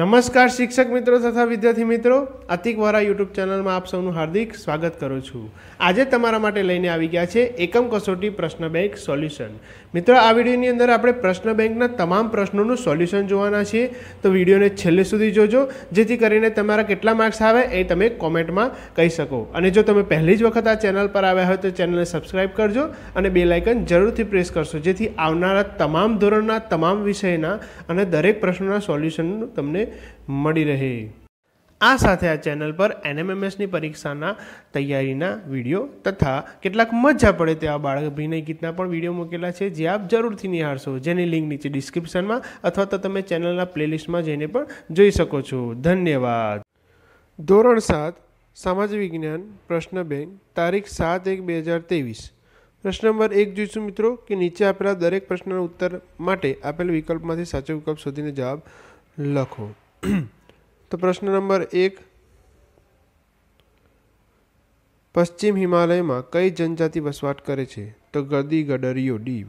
નમસ્કાર શિક્ષક મિત્રો તથા વિદ્યાર્થી મિત્રો અતિક વોરા યુટ્યુબ ચેનલમાં આપ સૌનું હાર્દિક સ્વાગત કરું છું આજે તમારા માટે લઈને આવી ગયા છે એકમ કસોટી પ્રશ્ન બેંક સોલ્યુશન મિત્રો આ વિડીયોની અંદર આપણે પ્રશ્ન બેંકના તમામ પ્રશ્નોનું સોલ્યુશન જોવાના છીએ તો વિડીયોને છેલ્લે સુધી જોજો જેથી કરીને તમારા કેટલા માર્ક્સ આવે એ તમે કોમેન્ટમાં કહી શકો અને જો તમે પહેલી જ વખત આ ચેનલ પર આવ્યા હોય તો ચેનલને સબસ્ક્રાઈબ કરજો અને બે લાઇકન જરૂરથી પ્રેસ કરશો જેથી આવનારા તમામ ધોરણના તમામ વિષયના અને દરેક પ્રશ્નોના સોલ્યુશન તમને મળી રહે આ સાથે આ ચેનલ પર એનએમએમએસની પરીક્ષાના તૈયારીના વિડીયો તથા કેટલાક મજા પડે તેવા બાળક અભિનય ગીતના પણ વિડીયો મૂકેલા છે જે આપ જરૂરથી નિહાળશો જેની લિંક નીચે ડિસ્ક્રિપ્શનમાં અથવા તો તમે ચેનલના પ્લેલિસ્ટમાં જઈને પણ જોઈ શકો છો ધન્યવાદ ધોરણ સાત સમાજ વિજ્ઞાન પ્રશ્ન બેંક તારીખ સાત એક બે હજાર ત્રેવીસ પ્રશ્ન નંબર એક જોઈશું મિત્રો કે નીચે આપેલા દરેક પ્રશ્નના ઉત્તર માટે આપેલ વિકલ્પમાંથી સાચો વિકલ્પ શોધીને જવાબ લખો તો પ્રશ્ન નંબર એક પશ્ચિમ હિમાલયમાં કઈ જનજાતિ વસવાટ કરે છે તો ગદી ગડરીઓ ડી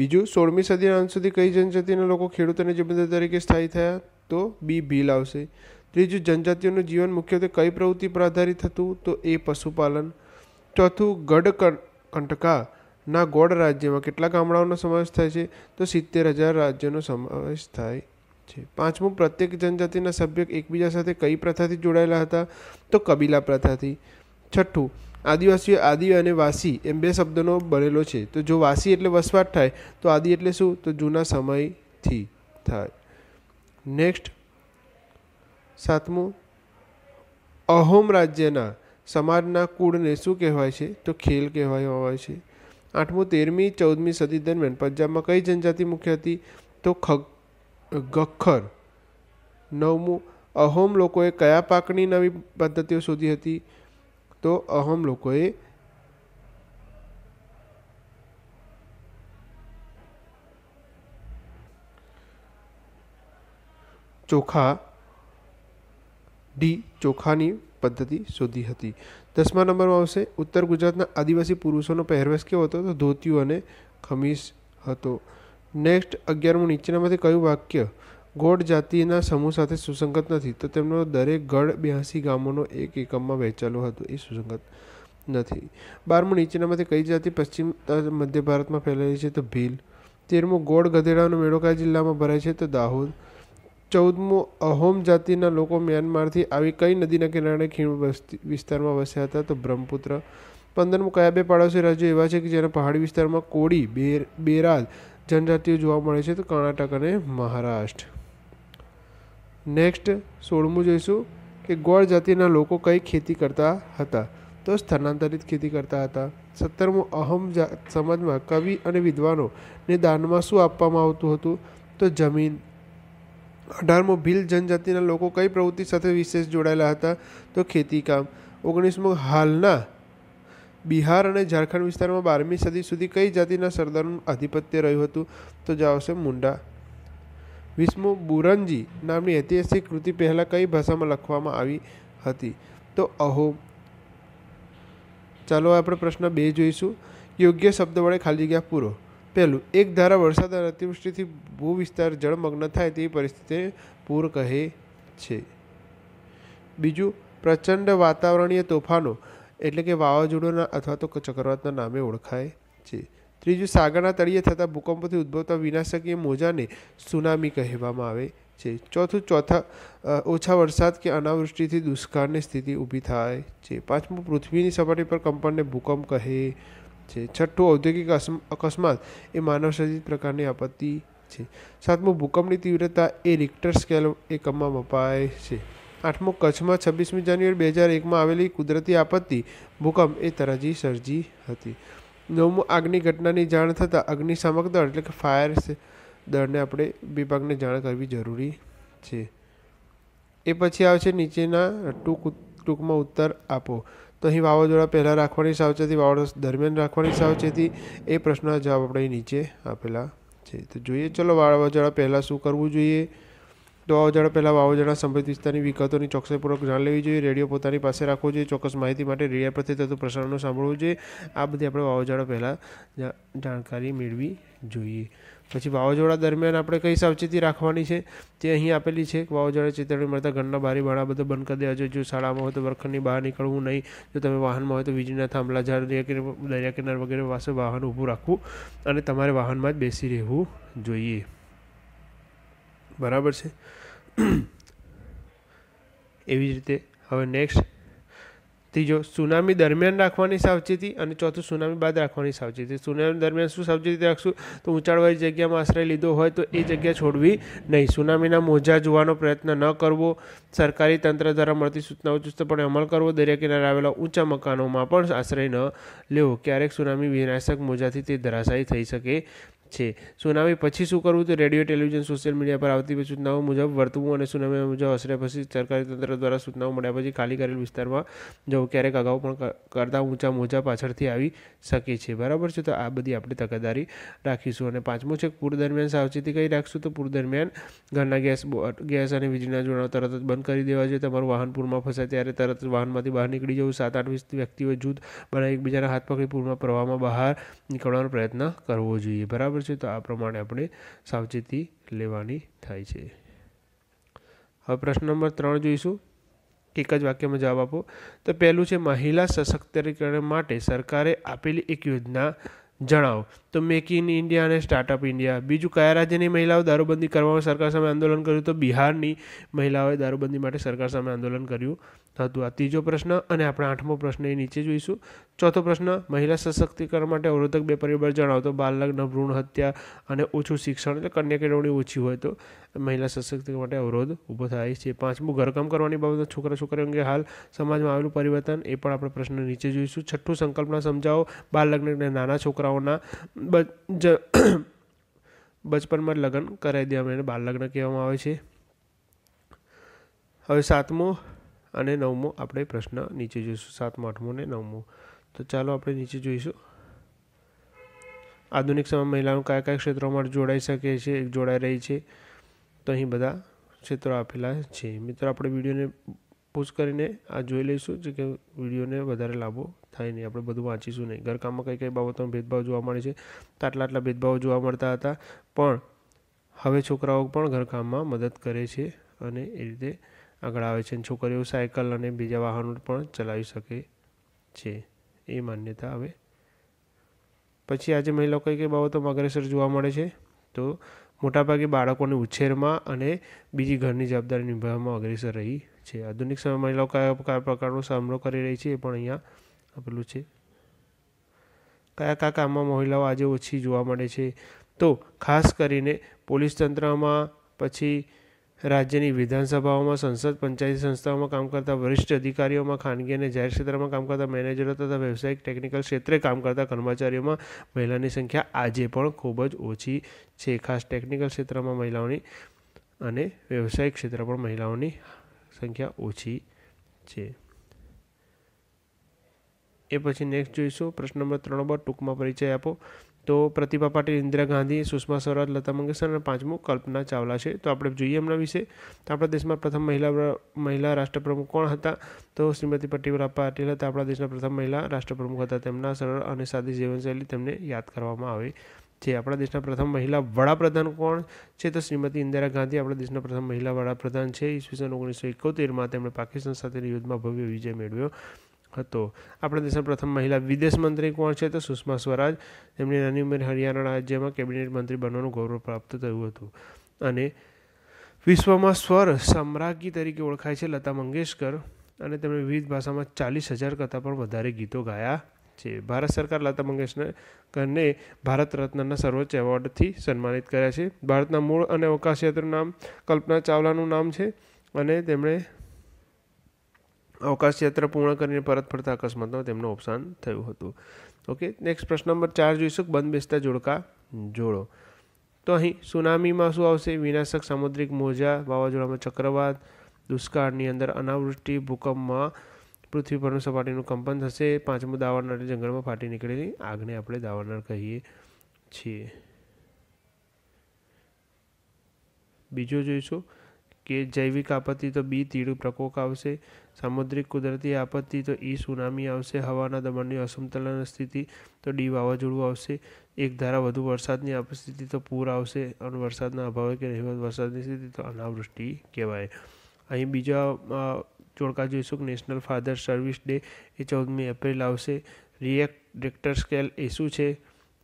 બીજું સોળમી સદીના અંત સુધી કઈ જનજાતિના લોકો ખેડૂત અને જમીનદાર તરીકે સ્થાયી થયા તો બી ભીલ આવશે ત્રીજું જનજાતિઓનું જીવન મુખ્યત્વે કઈ પ્રવૃત્તિ પર આધારિત હતું તો એ પશુપાલન ચોથું ગઢ કંટકાના ગોળ રાજ્યમાં કેટલા ગામડાઓનો સમાવેશ થાય છે તો સિત્તેર હજાર રાજ્યોનો સમાવેશ થાય છે પાંચમું પ્રત્યેક જનજાતિના સભ્ય એકબીજા સાથે કઈ પ્રથાથી જોડાયેલા હતા તો કબીલા પ્રથાથી છઠ્ઠું આદિવાસી આદિ અને વાસી એમ બે શબ્દનો બનેલો છે તો જો વાસી એટલે વસવાટ થાય તો આદિ એટલે શું તો જૂના સમયથી થાય નેક્સ્ટ સાતમું અહોમ રાજ્યના સમાજના કુળને શું કહેવાય છે તો ખેલ કહેવાય હોય છે આઠમું તેરમી ચૌદમી સદી દરમિયાન પંજાબમાં કઈ જનજાતિ મુખ્ય હતી તો ખગ ગખર નવમું અહોમ લોકોએ કયા પાકની નવી પદ્ધતિઓ શોધી હતી તો અહોમ લોકોએ ચોખા ડી ચોખાની પદ્ધતિ શોધી હતી દસમા નંબરમાં આવશે ઉત્તર ગુજરાતના આદિવાસી પુરુષોનો પહેરવેશ કેવો હતો તો ધોતિયું અને ખમીસ હતો નેક્સ્ટ અગિયારમું નીચેનામાંથી કયું વાક્ય ગોળ જાતિના સમૂહ સાથે સુસંગત નથી તો તેમનો દરેક ગઢ બ્યાસી ગામોનો એક એકમમાં વહેંચાયેલો હતો એ સુસંગત નથી બારમું નીચેનામાંથી કઈ જાતિ પશ્ચિમ મધ્ય ભારતમાં ફેલાયેલી છે તો ભીલ તેરમું ગોળ ગધેડાનો મેળો કયા જિલ્લામાં ભરાય છે તો દાહોદ ચૌદમું અહોમ જાતિના લોકો મ્યાનમારથી આવી કઈ નદીના કિનારે ખીણ વિસ્તારમાં વસ્યા હતા તો બ્રહ્મપુત્ર પંદરમું કયા બે પાડોશી રાજ્યો એવા છે કે જેના પહાડી વિસ્તારમાં કોડી બેર બેરાદ જનજાતિઓ જોવા મળે છે તો કર્ણાટક અને મહારાષ્ટ્ર નેક્સ્ટ સોળમું જોઈશું કે ગોળ જાતિના લોકો કઈ ખેતી કરતા હતા તો સ્થાનાંતરિત ખેતી કરતા હતા સત્તરમું અહમ સમાજમાં કવિ અને વિદ્વાનોને દાનમાં શું આપવામાં આવતું હતું તો જમીન અઢારમો ભીલ જનજાતિના લોકો કઈ પ્રવૃત્તિ સાથે વિશેષ જોડાયેલા હતા તો ખેતીકામ ઓગણીસમું હાલના બિહાર અને ઝારખંડ વિસ્તારમાં બારમી સદી સુધી કઈ જાતિના સરદારનું આધિપત્ય રહ્યું હતું તો જવાબ આવશે મુંડા વીસમું બુરંજી નામની ઐતિહાસિક કૃતિ પહેલાં કઈ ભાષામાં લખવામાં આવી હતી તો અહો ચાલો આપણે પ્રશ્ન બે જોઈશું યોગ્ય શબ્દ વડે ખાલી જગ્યા પૂરો પહેલું એક ધારા વરસાદ અને અતિવૃષ્ટિથી ભૂ વિસ્તાર જળમગ્ન થાય તેવી પરિસ્થિતિ પૂર કહે છે બીજું પ્રચંડ વાતાવરણીય તોફાનો એટલે કે વાવાઝોડોના અથવા તો ચક્રવાતના નામે ઓળખાય છે ત્રીજું સાગરના તળિયે થતા ભૂકંપથી ઉદ્ભવતા વિનાશકીય મોજાને સુનામી કહેવામાં આવે છે ચોથું ચોથા ઓછા વરસાદ કે અનાવૃષ્ટિથી દુષ્કાળની સ્થિતિ ઊભી થાય છે પાંચમું પૃથ્વીની સપાટી પર કંપનને ભૂકંપ કહે છે છઠ્ઠું ઔદ્યોગિક અકસ્માત એ માનવસર્જિત પ્રકારની આપત્તિ છે સાતમું ભૂકંપની તીવ્રતા એ રિક્ટર સ્કેલ એકમમાં મપાય છે આઠમો કચ્છમાં છવ્વીસમી જાન્યુઆરી બે હજાર એકમાં આવેલી કુદરતી આપત્તિ ભૂકંપ એ તરાજી સર્જી હતી નવમું આગની ઘટનાની જાણ થતાં અગ્નિશામક દળ એટલે કે ફાયર દળને આપણે વિભાગને જાણ કરવી જરૂરી છે એ પછી આવે છે નીચેના ટૂંક ટૂંકમાં ઉત્તર આપો તો અહીં વાવાઝોડા પહેલાં રાખવાની સાવચેતી વાવાઝોડા દરમિયાન રાખવાની સાવચેતી એ પ્રશ્નના જવાબ આપણે નીચે આપેલા છે તો જોઈએ ચલો વાવાઝોડા પહેલાં શું કરવું જોઈએ તો વાવાઝોડા પહેલાં વાવાઝોડા સંભવિત વિસ્તારની વિગતોની ચોકસાઈપૂર્વક જાણ લેવી જોઈએ રેડિયો પોતાની પાસે રાખવો જોઈએ ચોક્કસ માહિતી માટે રેડિયા પરથી થતું પ્રસારણનું સાંભળવું જોઈએ આ બધી આપણે વાવાઝોડા પહેલાં જાણકારી મેળવી જોઈએ પછી વાવાઝોડા દરમિયાન આપણે કઈ સાવચેતી રાખવાની છે તે અહીં આપેલી છે વાવાઝોડા ચેતવણી મળતા ઘરના બારી ભાડા બધા બંધ કરી દેવા જોઈએ જો શાળામાં હોય તો વર્ખંડની બહાર નીકળવું નહીં જો તમે વાહનમાં હોય તો વીજળીના થાંભલા ઝાડ દરિયા કિનાર વગેરે પાસે વાહન ઊભું રાખવું અને તમારે વાહનમાં જ બેસી રહેવું જોઈએ બરાબર છે એવી જ રીતે હવે નેક્સ્ટ ત્રીજો સુનામી દરમિયાન રાખવાની સાવચેતી અને ચોથું સુનામી બાદ રાખવાની સાવચેતી સુનામી દરમિયાન શું સાવચેતી રાખશું તો ઊંચાણવાળી જગ્યામાં આશ્રય લીધો હોય તો એ જગ્યા છોડવી નહીં સુનામીના મોજા જોવાનો પ્રયત્ન ન કરવો સરકારી તંત્ર દ્વારા મળતી સૂચનાઓ ચુસ્તપણે અમલ કરવો દરિયા કિનારે આવેલા ઊંચા મકાનોમાં પણ આશ્રય ન લેવો ક્યારેક સુનામી વિનાશક મોજાથી તે ધરાશાયી થઈ શકે છે સુનામી પછી શું કરવું તો રેડિયો ટેલિવિઝન સોશિયલ મીડિયા પર આવતી સૂચનાઓ મુજબ વર્તવું અને સુનામી મુજબ અસરે પછી સરકારી તંત્ર દ્વારા સૂચનાઓ મળ્યા પછી ખાલી કરેલ વિસ્તારમાં જવું ક્યારેક અગાઉ પણ કરતાં ઊંચા મોજા પાછળથી આવી શકે છે બરાબર છે તો આ બધી આપણે તકેદારી રાખીશું અને પાંચમું છે પૂર દરમિયાન સાવચેતી કઈ રાખશું તો પૂર દરમિયાન ઘરના ગેસ ગેસ અને વીજળીના જોડાણ તરત જ બંધ કરી દેવા જોઈએ તમારું વાહન પૂરમાં ફસાય ત્યારે તરત જ વાહનમાંથી બહાર નીકળી જવું સાત આઠ વીસ વ્યક્તિઓ જૂથ બનાવી એકબીજાના હાથ પકડી પૂરમાં પ્રવાહમાં બહાર નીકળવાનો પ્રયત્ન કરવો જોઈએ બરાબર છે તો આ પ્રમાણે આપણે સાવચેતી લેવાની થાય છે હવે પ્રશ્ન નંબર ત્રણ જોઈશું એક જ વાક્યમાં જવાબ આપો તો પહેલું છે મહિલા સશક્તિકરણ માટે સરકારે આપેલી એક યોજના જણાવો તો મેક ઇન ઇન્ડિયા અને સ્ટાર્ટઅપ ઇન્ડિયા બીજું કયા રાજ્યની મહિલાઓ દારૂબંધી કરવામાં સરકાર સામે આંદોલન કર્યું તો બિહારની મહિલાઓએ દારૂબંધી માટે સરકાર સામે આંદોલન કર્યું થતું આ ત્રીજો પ્રશ્ન અને આપણે આઠમો પ્રશ્ન એ નીચે જોઈશું ચોથો પ્રશ્ન મહિલા સશક્તિકરણ માટે અવરોધક બે પરિબળ જણાવતો તો ભ્રૂણ હત્યા અને ઓછું શિક્ષણ એટલે કન્યા કેળવણી ઓછી હોય તો મહિલા સશક્તિકરણ માટે અવરોધ ઊભો થાય છે પાંચમું ઘરકામ કરવાની બાબતે છોકરા છોકરીઓ અંગે હાલ સમાજમાં આવેલું પરિવર્તન એ પણ આપણે પ્રશ્ન નીચે જોઈશું છઠ્ઠું સંકલ્પના સમજાવો બાળ અને નાના છોકરાઓના બચપનમાં લગ્ન કરાવી દેવામાં એને બાળલગ્ન કહેવામાં આવે છે હવે સાતમું અને નવમો આપણે પ્રશ્ન નીચે જોઈશું સાતમો આઠમો અને નવમો તો ચાલો આપણે નીચે જોઈશું આધુનિક સમયમાં મહિલાઓ કયા કયા ક્ષેત્રોમાં જોડાઈ શકે છે જોડાઈ રહી છે તો અહીં બધા ક્ષેત્રો આપેલા છે મિત્રો આપણે વિડીયોને પૂછ કરીને આ જોઈ લઈશું જે કે વિડીયોને વધારે લાભો થાય નહીં આપણે બધું વાંચીશું નહીં ઘરકામમાં કઈ કઈ બાબતોનો ભેદભાવ જોવા મળે છે તો આટલા આટલા ભેદભાવ જોવા મળતા હતા પણ હવે છોકરાઓ પણ ઘરકામમાં મદદ કરે છે અને એ રીતે આગળ આવે છે અને છોકરીઓ સાયકલ અને બીજા વાહનો પણ ચલાવી શકે છે એ માન્યતા આવે પછી આજે મહિલાઓ કઈ કઈ બાબતોમાં અગ્રેસર જોવા મળે છે તો મોટાભાગે બાળકોને ઉછેરમાં અને બીજી ઘરની જવાબદારી નિભાવવામાં અગ્રેસર રહી છે આધુનિક સમયમાં મહિલાઓ કયા કયા પ્રકારનો સામનો કરી રહી છે એ પણ અહીંયા આપેલું છે કયા કયા કામમાં મહિલાઓ આજે ઓછી જોવા મળે છે તો ખાસ કરીને પોલીસ તંત્રમાં પછી રાજ્યની વિધાનસભાઓમાં સંસદ પંચાયત સંસ્થાઓમાં કામ કરતા વરિષ્ઠ અધિકારીઓમાં ખાનગી અને જાહેર ક્ષેત્રમાં કામ કરતા મેનેજરો તથા વ્યવસાયિક ટેકનિકલ ક્ષેત્રે કામ કરતા કર્મચારીઓમાં મહિલાની સંખ્યા આજે પણ ખૂબ જ ઓછી છે ખાસ ટેકનિકલ ક્ષેત્રમાં મહિલાઓની અને વ્યવસાયિક ક્ષેત્ર પણ મહિલાઓની સંખ્યા ઓછી છે એ પછી નેક્સ્ટ જોઈશું પ્રશ્ન નંબર ત્રણ પર ટૂંકમાં પરિચય આપો તો પ્રતિભા પાટીલ ઇન્દિરા ગાંધી સુષ્મા સ્વરાજ લતા મંગેશકર અને પાંચમું કલ્પના ચાવલા છે તો આપણે જોઈએ એમના વિશે તો આપણા દેશમાં પ્રથમ મહિલા મહિલા રાષ્ટ્રપ્રમુખ કોણ હતા તો શ્રીમતી પ્રતિભા પાટીલ હતા આપણા દેશના પ્રથમ મહિલા રાષ્ટ્રપ્રમુખ હતા તેમના સરળ અને સાદી જીવનશૈલી તેમને યાદ કરવામાં આવે છે આપણા દેશના પ્રથમ મહિલા વડાપ્રધાન કોણ છે તો શ્રીમતી ઇન્દિરા ગાંધી આપણા દેશના પ્રથમ મહિલા વડાપ્રધાન છે ઈસવીસન ઓગણીસો એકોતેરમાં તેમણે પાકિસ્તાન સાથેના યુદ્ધમાં ભવ્ય વિજય મેળવ્યો હતો આપણા દેશના પ્રથમ મહિલા વિદેશ મંત્રી કોણ છે તો સુષ્મા સ્વરાજ તેમની નાની ઉંમરે હરિયાણા રાજ્યમાં કેબિનેટ મંત્રી બનવાનું ગૌરવ પ્રાપ્ત થયું હતું અને વિશ્વમાં સ્વર સમ્રાજ્ઞી તરીકે ઓળખાય છે લતા મંગેશકર અને તેમણે વિવિધ ભાષામાં ચાલીસ હજાર કરતાં પણ વધારે ગીતો ગાયા છે ભારત સરકાર લતા મંગેશકરને ભારત રત્નના સર્વોચ્ચ એવોર્ડથી સન્માનિત કર્યા છે ભારતના મૂળ અને અવકાશ યાત્રીનું નામ કલ્પના ચાવલાનું નામ છે અને તેમણે અવકાશ યાત્રા પૂર્ણ કરીને પરત ફરતા અકસ્માતમાં તેમનું અવસાન થયું હતું ઓકે નેક્સ્ટ પ્રશ્ન નંબર ચાર જોઈશું બંધ બેસતા જોડકા જોડો તો અહીં સુનામીમાં શું આવશે વિનાશક સામુદ્રિક મોજા વાવાઝોડામાં ચક્રવાત દુષ્કાળની અંદર અનાવૃષ્ટિ ભૂકંપમાં પૃથ્વી પરનું સપાટીનું કંપન થશે પાંચમું દાવાનળ જંગલમાં ફાટી નીકળેલી આગને આપણે દાવાનળ કહીએ છીએ બીજો જોઈશું કે જૈવિક આપત્તિ તો બી તીડું પ્રકોપ આવશે સામુદ્રિક કુદરતી આપત્તિ તો ઈ સુનામી આવશે હવાના દબાણની અસમતલન સ્થિતિ તો ડી વાવાઝોડું આવશે એક ધારા વધુ વરસાદની આપસ્થિતિ તો પૂર આવશે અને વરસાદના અભાવે કે નહિવત વરસાદની સ્થિતિ તો અનાવૃષ્ટિ કહેવાય અહીં બીજા ચોડકા જોઈશું કે નેશનલ ફાધર સર્વિસ ડે એ ચૌદમી એપ્રિલ આવશે રિએક્ટ રેક્ટર સ્કેલ એ શું છે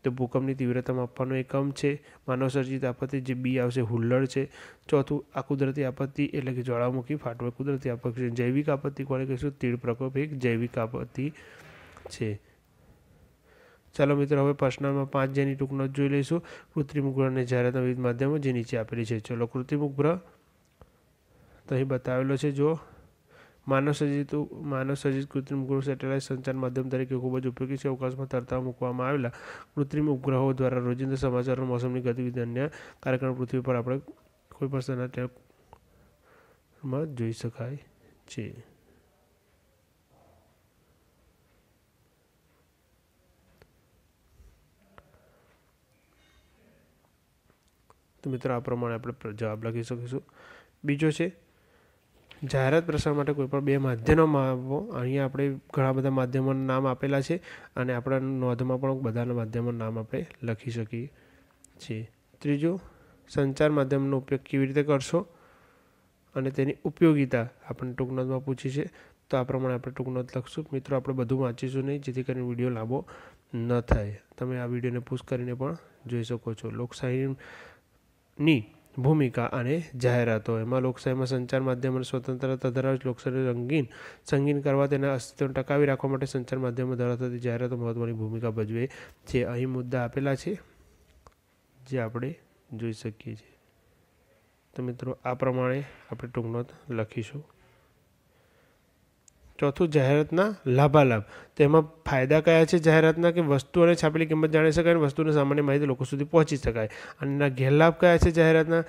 તો ભૂકંપની તીવ્રતા માપવાનો એકમ છે માનવસર્જિત આપત્તિ જે બી આવશે હુલ્લડ છે ચોથું આ કુદરતી આપત્તિ એટલે કે જ્વાળામુખી ફાટવા કુદરતી આપત્તિ છે જૈવિક આપત્તિ કોને કહીશું તીડ પ્રકોપ એક જૈવિક આપત્તિ છે ચાલો મિત્રો હવે પ્રશ્ન પાંચ જેની ટૂંકનો નોંધ જોઈ લઈશું કૃત્રિમ ઉપગ્રહને જાહેરાતના વિવિધ માધ્યમો જે નીચે આપેલી છે ચલો કૃત્રિમ ઉપગ્રહ તો અહીં બતાવેલો છે જો માનવ સર્જિત માનવ સર્જિત કૃત્રિમ ઉપગ્રહ સેટેલાઇટ સંચાર માધ્યમ તરીકે ખૂબ જ ઉપયોગી છે અવકાશમાં તરતા મૂકવામાં આવેલા કૃત્રિમ ઉપગ્રહો દ્વારા રોજિંદા સમાચાર મોસમની ગતિવિધિ અન્ય કાર્યક્રમ પૃથ્વી પર આપણે કોઈ પણ સ્તરના જોઈ શકાય છે તો મિત્રો આ પ્રમાણે આપણે જવાબ લખી શકીશું બીજો છે જાહેરાત પ્રસાર માટે કોઈપણ બે માધ્યમોમાં આપવો અહીંયા આપણે ઘણા બધા માધ્યમોના નામ આપેલા છે અને આપણા નોંધમાં પણ બધાના માધ્યમોના નામ આપણે લખી શકીએ છીએ ત્રીજું સંચાર માધ્યમનો ઉપયોગ કેવી રીતે કરશો અને તેની ઉપયોગિતા આપણે ટૂંકનોંધમાં પૂછી છે તો આ પ્રમાણે આપણે ટૂંકનોંધ લખશું મિત્રો આપણે બધું વાંચીશું નહીં જેથી કરીને વિડીયો લાંબો ન થાય તમે આ વિડીયોને પુશ કરીને પણ જોઈ શકો છો લોકશાહીની ભૂમિકા અને જાહેરાતો એમાં લોકશાહીમાં સંચાર માધ્યમ અને સ્વતંત્રતા ધરાવે લોકશાહી રંગીન સંગીન કરવા તેના અસ્તિત્વને ટકાવી રાખવા માટે સંચાર માધ્યમો દ્વારા થતી જાહેરાતો મહત્ત્વની ભૂમિકા ભજવે છે અહીં મુદ્દા આપેલા છે જે આપણે જોઈ શકીએ છીએ તો મિત્રો આ પ્રમાણે આપણે ટૂંકનો લખીશું ચોથું જાહેરાતના લાભાલાભ તેમાં ફાયદા કયા છે જાહેરાતના કે વસ્તુ અને છાપેલી કિંમત જાણી શકાય અને વસ્તુની સામાન્ય માહિતી લોકો સુધી પહોંચી શકાય અને ગેરલાભ કયા છે જાહેરાતના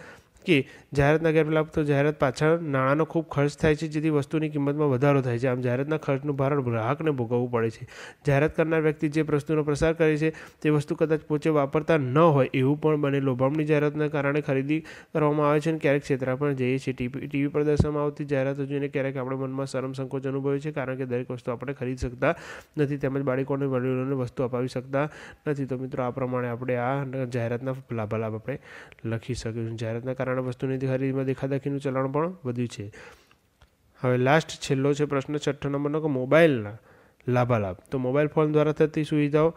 કે જાહેરાતના ગેરલાભ તો જાહેરાત પાછળ નાણાંનો ખૂબ ખર્ચ થાય છે જેથી વસ્તુની કિંમતમાં વધારો થાય છે આમ જાહેરાતના ખર્ચનું ભારણ ગ્રાહકને ભોગવવું પડે છે જાહેરાત કરનાર વ્યક્તિ જે વસ્તુનો પ્રસાર કરે છે તે વસ્તુ કદાચ પોચે વાપરતા ન હોય એવું પણ બને લોભામણી જાહેરાતના કારણે ખરીદી કરવામાં આવે છે અને ક્યારેક છેતરા પણ જઈએ છીએ ટીવી ટીવી પર દર્શાવવામાં આવતી જાહેરાતો જોઈને ક્યારેક આપણે મનમાં શરમ સંકોચ અનુભવે છે કારણ કે દરેક વસ્તુ આપણે ખરીદી શકતા નથી તેમજ બાળકોને વડીલોને વસ્તુ અપાવી શકતા નથી તો મિત્રો આ પ્રમાણે આપણે આ જાહેરાતના લાભાલાભ આપણે લખી શકીશું જાહેરાતના કારણે નાણાં વસ્તુની ખરીદીમાં દેખાદેખીનું ચલણ પણ વધ્યું છે હવે લાસ્ટ છેલ્લો છે પ્રશ્ન છઠ્ઠો નંબરનો કે મોબાઈલના લાભાલાભ તો મોબાઈલ ફોન દ્વારા થતી સુવિધાઓ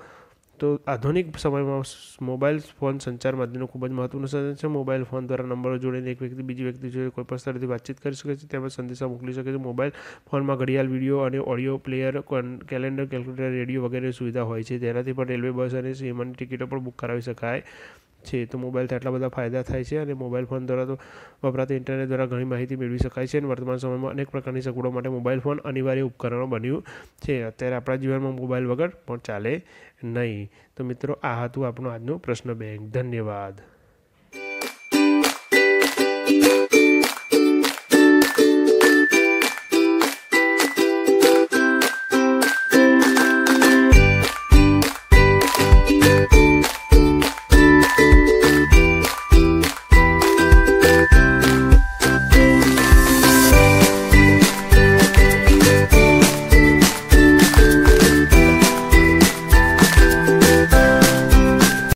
તો આધુનિક સમયમાં મોબાઈલ ફોન સંચાર માધ્યમનું ખૂબ જ મહત્વનું સાધન છે મોબાઈલ ફોન દ્વારા નંબરો જોડીને એક વ્યક્તિ બીજી વ્યક્તિ કોઈ પણ સ્થળેથી વાતચીત કરી શકે છે તેમજ સંદેશા મોકલી શકે છે મોબાઈલ ફોનમાં ઘડિયાળ વિડીયો અને audio player calendar calculator radio વગેરે સુવિધા હોય છે તેનાથી પણ રેલવે બસ અને વિમાનની ટિકિટો પણ બુક કરાવી શકાય છે તો મોબાઈલથી આટલા બધા ફાયદા થાય છે અને મોબાઈલ ફોન દ્વારા તો વપરાતી ઇન્ટરનેટ દ્વારા ઘણી માહિતી મેળવી શકાય છે અને વર્તમાન સમયમાં અનેક પ્રકારની સગવડો માટે મોબાઈલ ફોન અનિવાર્ય ઉપકરણો બન્યું છે અત્યારે આપણા જીવનમાં મોબાઈલ વગર પણ ચાલે નહીં તો મિત્રો આ હતું આપણો આજનો પ્રશ્ન બેંક ધન્યવાદ